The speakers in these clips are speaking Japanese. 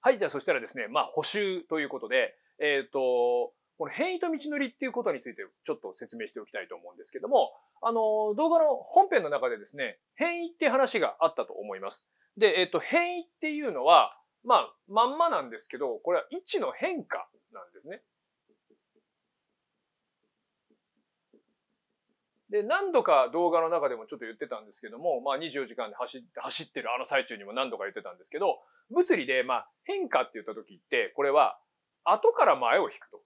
はい、じゃあそしたらですね、まあ補修ということで、えっ、ー、と、この変異と道のりっていうことについてちょっと説明しておきたいと思うんですけども、あの、動画の本編の中でですね、変異って話があったと思います。で、えっ、ー、と、変異っていうのは、まあ、まんまなんですけど、これは位置の変化なんですね。で、何度か動画の中でもちょっと言ってたんですけども、まあ24時間で走って走ってるあの最中にも何度か言ってたんですけど、物理でまあ変化って言った時って、これは後から前を引くと。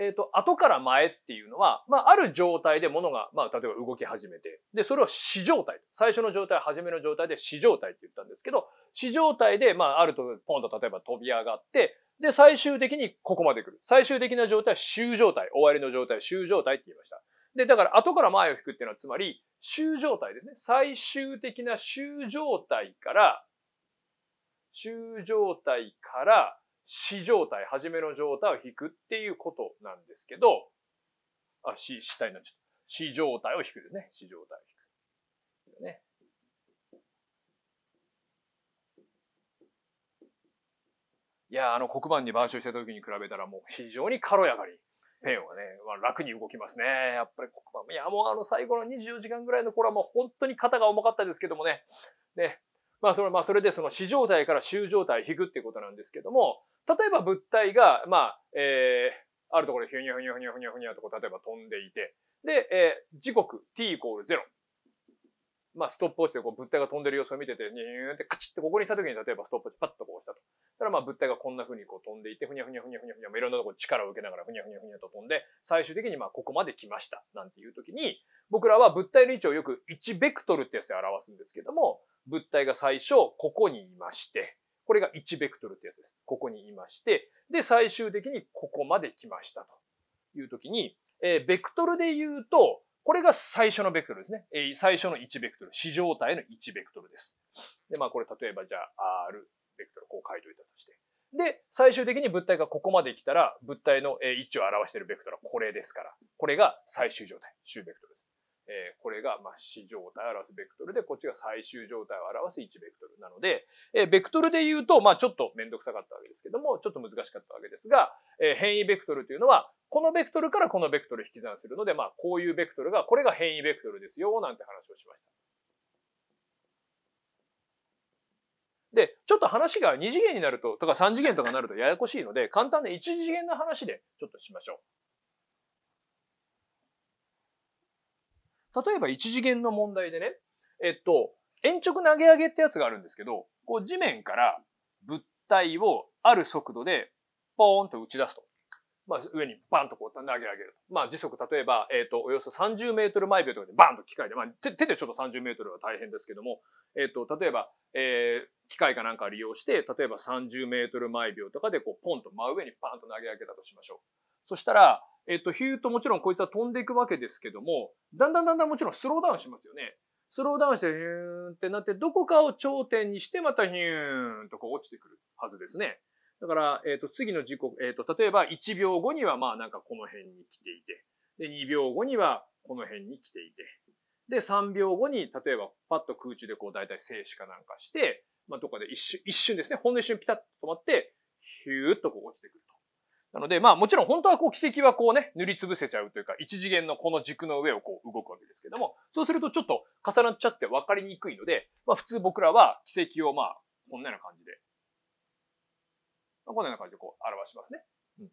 えっ、ー、と、後から前っていうのは、まあ、ある状態で物が、まあ、例えば動き始めて、で、それを死状態。最初の状態、初めの状態で死状態って言ったんですけど、死状態で、まあ、あると、ポンと例えば飛び上がって、で、最終的にここまで来る。最終的な状態は終状態。終わりの状態、終状態って言いました。で、だから後から前を引くっていうのは、つまり、終状態ですね。最終的な終状態から、終状態から、死状態、初めの状態を引くっていうことなんですけど、あ、死、死体になっちゃった。死状態を引くですね。死状態を引く。ね。いや、あの黒板に買収した時に比べたらもう非常に軽やかにペンはね、まあ、楽に動きますね。やっぱり黒板、いや、もうあの最後の24時間ぐらいの頃はもう本当に肩が重かったですけどもね。ね。まあそれ、まあそれでその死状態から終状態引くっていうことなんですけども、例えば物体が、まあ、えー、あるところでふにゃふにゃふにゃふにゃふにゃとこ例えば飛んでいて、で、えー、時刻 t イコール0。まあ、ストップウォッチでこう物体が飛んでる様子を見てて、ニューってカチッてここにいた時に例えばストップウォッチパッとこうしたと。たらまあ物体がこんな風にこう飛んでいて、ふにゃふにゃふにゃふにゃふにゃ、いろんなところ力を受けながらふにゃふにゃふにゃと飛んで、最終的にまあここまで来ました。なんていう時に、僕らは物体の位置をよく1ベクトルってやつで表すんですけども、物体が最初ここにいまして、これが1ベクトルってやつです。ここにいまして、で、最終的にここまで来ましたという時に、えー、ベクトルで言うと、これが最初のベクトルですね。最初の1ベクトル、市状態の1ベクトルです。で、まあこれ例えばじゃあ R ベクトル、こう書いといたとして。で、最終的に物体がここまで来たら、物体の位置を表しているベクトルはこれですから、これが最終状態、終ベクトル。えー、これが、まあ、死状態を表すベクトルで、こっちが最終状態を表す1ベクトルなので、えー、ベクトルで言うと、まあ、ちょっとめんどくさかったわけですけども、ちょっと難しかったわけですが、えー、変異ベクトルというのは、このベクトルからこのベクトル引き算するので、まあ、こういうベクトルが、これが変異ベクトルですよ、なんて話をしました。で、ちょっと話が2次元になると、とか3次元とかになるとややこしいので、簡単で1次元の話でちょっとしましょう。例えば一次元の問題でね、えっと、延直投げ上げってやつがあるんですけど、こう地面から物体をある速度でポーンと打ち出すと。まあ、上にバンとこう投げ上げる。まあ、時速、例えば、えっ、ー、と、およそ30メートル毎秒とかでバンと機械で、まあ、手手でちょっと30メートルは大変ですけども、えっ、ー、と、例えば、えー、機械かなんか利用して、例えば30メートル毎秒とかでこう、ポンと真上にバンと投げ上げたとしましょう。そしたら、えっと、ヒューともちろんこいつは飛んでいくわけですけども、だんだんだんだんもちろんスローダウンしますよね。スローダウンしてヒューンってなって、どこかを頂点にしてまたヒューンとこう落ちてくるはずですね。だから、えっ、と、次の時刻、えっ、と、例えば1秒後にはまあなんかこの辺に来ていて、で、2秒後にはこの辺に来ていて、で、3秒後に、例えばパッと空中でこう大体静止かなんかして、まあ、どこかで一瞬、一瞬ですね、ほんの一瞬ピタッと止まって、ヒューっとこう落ちてくると。なので、まあもちろん本当はこう軌跡はこうね、塗りつぶせちゃうというか、一次元のこの軸の上をこう動くわけですけども、そうするとちょっと重なっちゃって分かりにくいので、まあ普通僕らは軌跡をまあ、こんなような感じで、まあ、こんなような感じでこう表しますね。うん、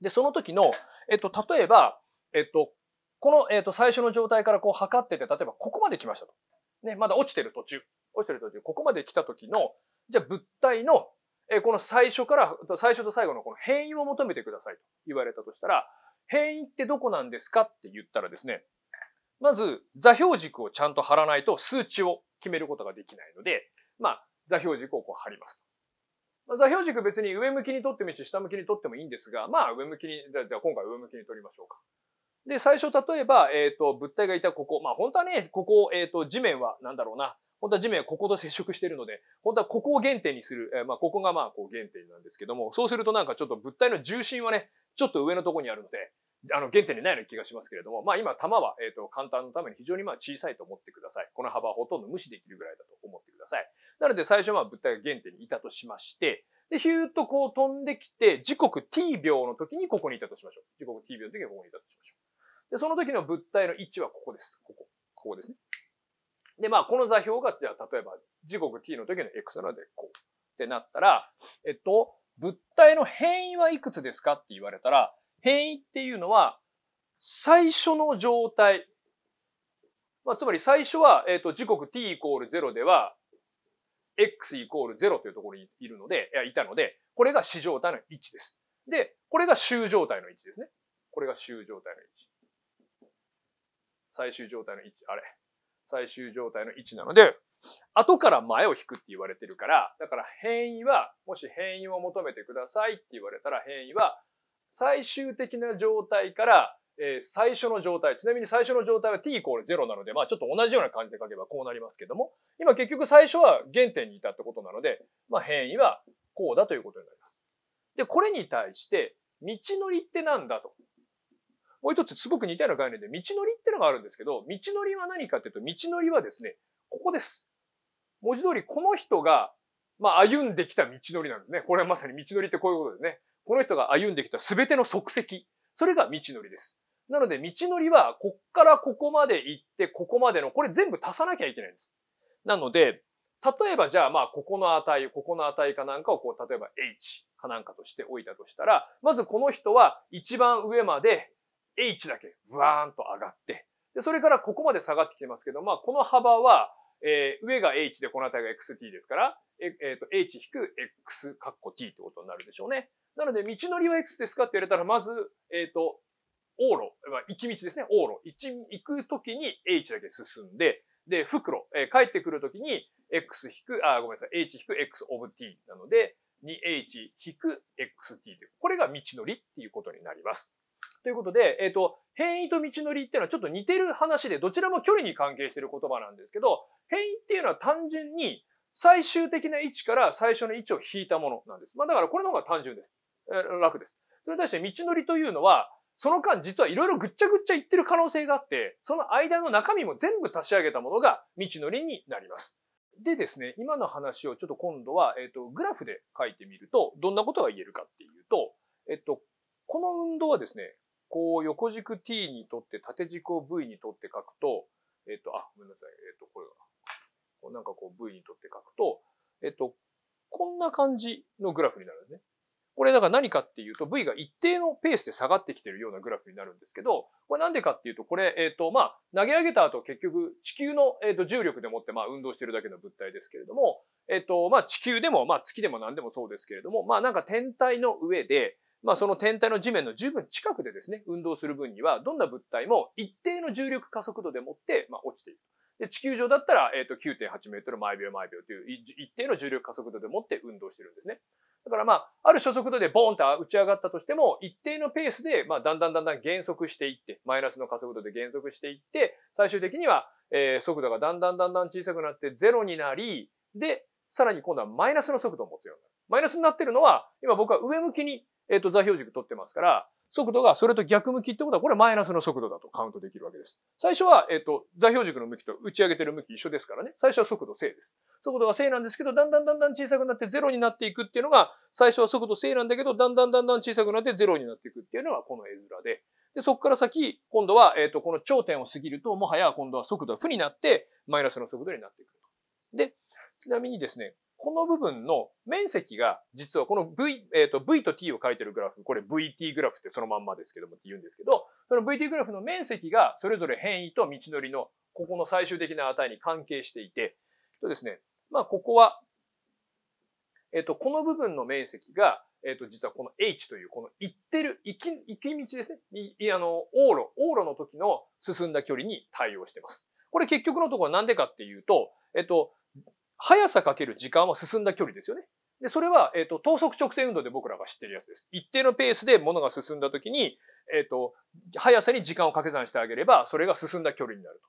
で、その時の、えっと、例えば、えっと、この、えっと、最初の状態からこう測ってて、例えばここまで来ましたと。ね、まだ落ちてる途中。落ちてる途中、ここまで来た時の、じゃあ物体のえこの最初から、最初と最後のこの変異を求めてくださいと言われたとしたら、変異ってどこなんですかって言ったらですね、まず座標軸をちゃんと貼らないと数値を決めることができないので、まあ、座標軸をこう貼ります。まあ、座標軸別に上向きに取ってもいいし、下向きに取ってもいいんですが、まあ上向きに、じゃあ今回上向きに取りましょうか。で、最初例えば、えっ、と、物体がいたここ、まあ本当はね、ここ、えっ、と、地面はなんだろうな、本当は地面はここと接触してるので、本当はここを原点にする、えー、まあ、ここがまあ、こう原点なんですけども、そうするとなんかちょっと物体の重心はね、ちょっと上のとこにあるので、あの、原点にないような気がしますけれども、まあ今、弾は、えっ、と、簡単のために非常にまあ小さいと思ってください。この幅はほとんど無視できるぐらいだと思ってください。なので最初は物体が原点にいたとしまして、で、ヒューッとこう飛んできて、時刻 t 秒の時にここにいたとしましょう。時刻 t 秒の時にここにいたとしましょう。で、その時の物体の位置はここです。ここ。ここですね。で、まあ、この座標が、じゃあ、例えば、時刻 t の時の x なので、こうってなったら、えっと、物体の変異はいくつですかって言われたら、変異っていうのは、最初の状態。まあ、つまり最初は、えっと、時刻 t イコール0では、x イコール0というところにいるので、いや、いたので、これが始状態の1です。で、これが終状態の1ですね。これが終状態の1。最終状態の1。あれ最終状態の位置なので、後から前を引くって言われてるから、だから変異は、もし変異を求めてくださいって言われたら変異は、最終的な状態から、えー、最初の状態、ちなみに最初の状態は t イコール0なので、まあちょっと同じような感じで書けばこうなりますけども、今結局最初は原点にいたってことなので、まあ変異はこうだということになります。で、これに対して、道のりって何だと。もう一つすごく似たような概念で道のりってのがあるんですけど、道のりは何かっていうと、道のりはですね、ここです。文字通りこの人が、まあ、歩んできた道のりなんですね。これはまさに道のりってこういうことですね。この人が歩んできた全ての足跡。それが道のりです。なので、道のりは、こっからここまで行って、ここまでの、これ全部足さなきゃいけないんです。なので、例えばじゃあ、まあ、ここの値、ここの値かなんかを、こう、例えば H かなんかとしておいたとしたら、まずこの人は一番上まで H だけ、ブワーンと上がって、で、それからここまで下がってきてますけど、まあ、この幅は、えー、上が H でこの辺りが XT ですから、ええー、と H-X かっこ T ってことになるでしょうね。なので、道のりは X ですかって言われたら、まず、えっ、ー、と、往路、まあ、一道ですね、往路。一、行くときに H だけ進んで、で、袋、えー、帰ってくるときに X 引く、あ、ごめんなさい、H-X of T なので、2H-XT という、これが道のりっていうことになります。ということで、えっ、ー、と、変異と道のりっていうのはちょっと似てる話で、どちらも距離に関係している言葉なんですけど、変異っていうのは単純に最終的な位置から最初の位置を引いたものなんです。まあだからこれの方が単純です。え楽です。それに対して道のりというのは、その間実はいろいろぐっちゃぐっちゃ言ってる可能性があって、その間の中身も全部足し上げたものが道のりになります。でですね、今の話をちょっと今度は、えっ、ー、と、グラフで書いてみると、どんなことが言えるかっていうと、えっ、と、この運動はですね、こう横軸 t にとって縦軸を v にとって書くと、えっ、と、あ、ごめんなさい、えっ、と、これが、こうなんかこう v にとって書くと、えっ、と、こんな感じのグラフになるんですね。これだから何かっていうと V が一定のペースで下がってきてるようなグラフになるんですけど、これなんでかっていうと、これ、えっ、と、まあ、投げ上げた後結局地球の、えっと重力でもって、まあ、運動してるだけの物体ですけれども、えっ、と、まあ、地球でも、まあ、月でも何でもそうですけれども、まあ、なんか天体の上で、まあ、その天体の地面の十分近くでですね、運動する分には、どんな物体も一定の重力加速度でもって、まあ、落ちている。で、地球上だったら、えっ、ー、と、9.8メートル毎秒毎秒という一定の重力加速度でもって運動してるんですね。だからまあ、ある初速度でボーンと打ち上がったとしても、一定のペースで、まあ、だんだんだんだん減速していって、マイナスの加速度で減速していって、最終的には、えー、速度がだんだんだんだん小さくなってゼロになり、で、さらに今度はマイナスの速度を持つようになる。マイナスになってるのは、今僕は上向きにえっ、ー、と、座標軸取ってますから、速度がそれと逆向きってことは、これマイナスの速度だとカウントできるわけです。最初は、えっ、ー、と、座標軸の向きと打ち上げてる向き一緒ですからね。最初は速度正です。速度が正なんですけど、だんだんだんだん小さくなって0になっていくっていうのが、最初は速度正なんだけど、だんだんだんだん小さくなって0になっていくっていうのがこの絵面で。で、そこから先、今度は、えっ、ー、と、この頂点を過ぎると、もはや今度は速度が負になって、マイナスの速度になっていくと。で、ちなみにですね、この部分の面積が、実はこの V、えっ、ー、と V と T を書いてるグラフ、これ VT グラフってそのまんまですけどもって言うんですけど、その VT グラフの面積がそれぞれ変異と道のりの、ここの最終的な値に関係していて、とですね、まあここは、えっ、ー、と、この部分の面積が、えっ、ー、と、実はこの H という、この行ってる、行き、行き道ですね。い、あの、往路、往路の時の進んだ距離に対応してます。これ結局のところなんでかっていうと、えっと、速さかける時間は進んだ距離ですよね。で、それは、えっ、ー、と、等速直線運動で僕らが知ってるやつです。一定のペースで物が進んだ時に、えっ、ー、と、速さに時間を掛け算してあげれば、それが進んだ距離になる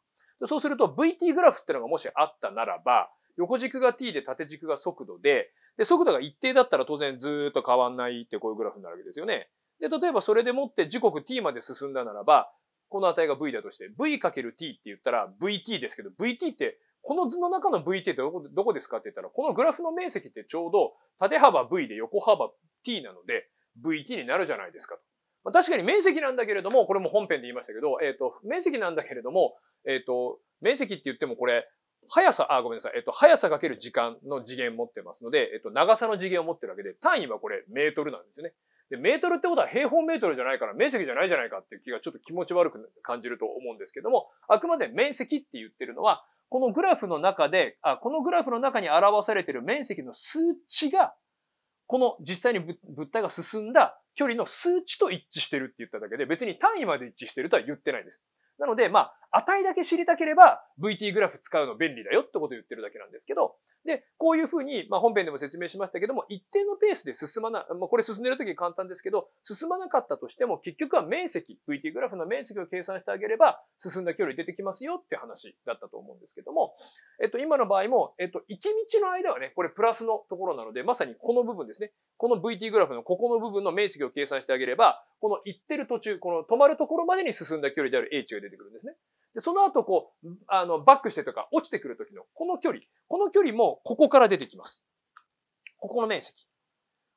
と。そうすると、VT グラフってのがもしあったならば、横軸が t で縦軸が速度で、で、速度が一定だったら当然ずっと変わんないってこういうグラフになるわけですよね。で、例えばそれでもって時刻 t まで進んだならば、この値が v だとして、v×t って言ったら vt ですけど、vt ってこの図の中の V ってどこどこですかって言ったら、このグラフの面積ってちょうど縦幅 V で横幅 T なので、VT になるじゃないですかと。まあ、確かに面積なんだけれども、これも本編で言いましたけど、えっ、ー、と、面積なんだけれども、えっ、ー、と、面積って言ってもこれ、速さ、あ、ごめんなさい。えっ、ー、と、速さかける時間の次元持ってますので、えっ、と、長さの次元を持ってるわけで、単位はこれ、メートルなんですよね。で、メートルってことは平方メートルじゃないから面積じゃないじゃないかっていう気がちょっと気持ち悪く感じると思うんですけども、あくまで面積って言ってるのは、このグラフの中で、あこのグラフの中に表されている面積の数値が、この実際に物体が進んだ距離の数値と一致してるって言っただけで、別に単位まで一致してるとは言ってないです。なので、まあ、値だけ知りたければ VT グラフ使うの便利だよってことを言ってるだけなんですけど、で、こういうふうに、まあ、本編でも説明しましたけども、一定のペースで進まな、まあ、これ進んでるとき簡単ですけど、進まなかったとしても、結局は面積、VT グラフの面積を計算してあげれば、進んだ距離出てきますよって話だったと思うんですけども、えっと、今の場合も、えっと、1日の間はね、これプラスのところなので、まさにこの部分ですね。この VT グラフのここの部分の面積を計算してあげれば、この行ってる途中、この止まるところまでに進んだ距離である h が出てくるんですね。で、その後、こう、あの、バックしてとか、落ちてくるときの、この距離。この距離も、ここから出てきます。ここの面積。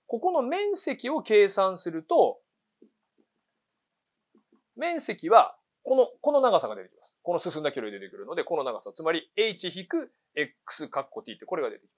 ここの面積を計算すると、面積は、この、この長さが出てきます。この進んだ距離が出てくるので、この長さ。つまり、h-x カッコ t ってこれが出てき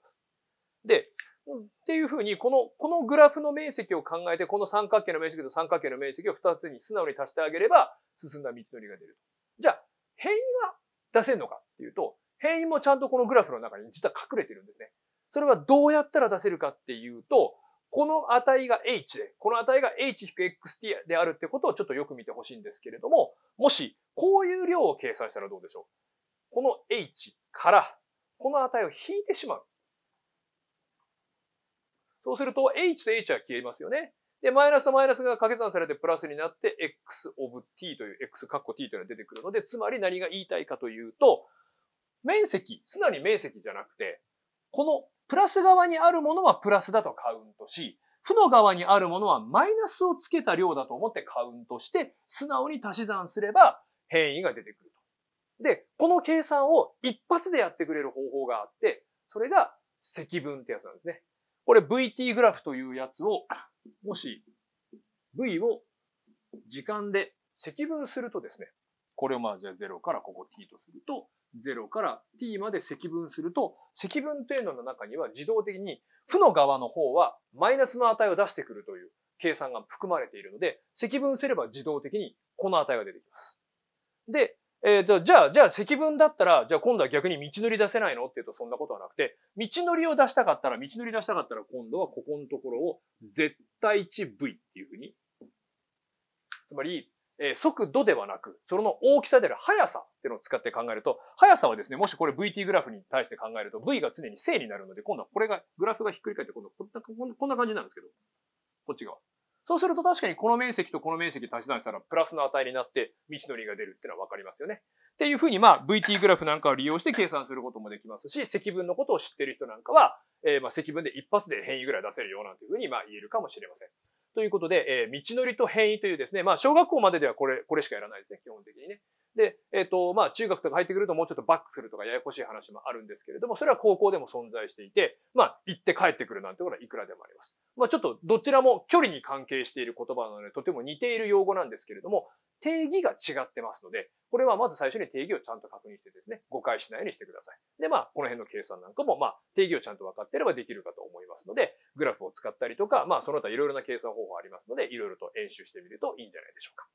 ます。で、っていうふうに、この、このグラフの面積を考えて、この三角形の面積と三角形の面積を二つに素直に足してあげれば、進んだ道のりが出る。じゃあ、変異は出せるのかっていうと、変異もちゃんとこのグラフの中に実は隠れてるんですね。それはどうやったら出せるかっていうと、この値が h で、この値が h-xt であるってことをちょっとよく見てほしいんですけれども、もし、こういう量を計算したらどうでしょうこの h から、この値を引いてしまう。そうすると h と h は消えますよね。で、マイナスとマイナスが掛け算されてプラスになって x of t という x ッコ t というのが出てくるので、つまり何が言いたいかというと、面積、素直に面積じゃなくて、このプラス側にあるものはプラスだとカウントし、負の側にあるものはマイナスをつけた量だと思ってカウントして、素直に足し算すれば変異が出てくると。で、この計算を一発でやってくれる方法があって、それが積分ってやつなんですね。これ VT グラフというやつを、もし V を時間で積分するとですね、これをまあじゃあ0からここ t とすると、0から t まで積分すると、積分というのの中には自動的に負の側の方はマイナスの値を出してくるという計算が含まれているので、積分すれば自動的にこの値が出てきます。で、えっ、ー、と、じゃあ、じゃあ積分だったら、じゃあ今度は逆に道のり出せないのって言うとそんなことはなくて、道のりを出したかったら、道のり出したかったら今度はここのところを絶対値 V っていうふうに、つまり、え速度ではなく、その大きさである速さっていうのを使って考えると、速さはですね、もしこれ VT グラフに対して考えると、V が常に正になるので、今度はこれが、グラフがひっくり返って、今度はこんなこんな感じになるんですけど、こっち側。そうすると確かにこの面積とこの面積足し算したらプラスの値になって道のりが出るっていうのは分かりますよね。っていうふうにまあ VT グラフなんかを利用して計算することもできますし、積分のことを知ってる人なんかは、えー、まあ積分で一発で変異ぐらい出せるよなんていうふうにまあ言えるかもしれません。ということで、えー、道のりと変異というですね、まあ小学校までではこれ、これしかやらないですね、基本的にね。で、えっ、ー、と、まあ、中学とか入ってくるともうちょっとバックするとかややこしい話もあるんですけれども、それは高校でも存在していて、まあ、行って帰ってくるなんてことはいくらでもあります。まあ、ちょっとどちらも距離に関係している言葉なので、とても似ている用語なんですけれども、定義が違ってますので、これはまず最初に定義をちゃんと確認してですね、誤解しないようにしてください。で、まあ、この辺の計算なんかも、まあ、定義をちゃんと分かってればできるかと思いますので、グラフを使ったりとか、まあ、その他いろいろな計算方法ありますので、いろいろと演習してみるといいんじゃないでしょうか。